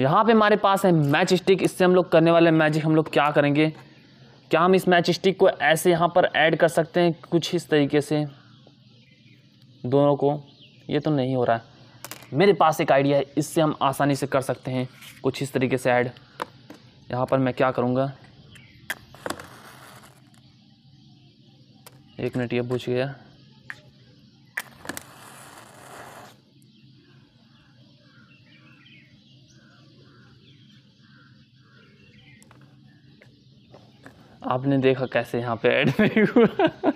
यहाँ पे हमारे पास है मैच स्टिक इससे हम लोग करने वाले मैजिक हम लोग क्या करेंगे क्या हम इस मैच स्टिक को ऐसे यहाँ पर ऐड कर सकते हैं कुछ इस तरीके से दोनों को ये तो नहीं हो रहा है मेरे पास एक आइडिया है इससे हम आसानी से कर सकते हैं कुछ इस तरीके से ऐड यहाँ पर मैं क्या करूँगा एक मिनट ये पूछ गया आपने देखा कैसे यहाँ पे ऐड नहीं हुआ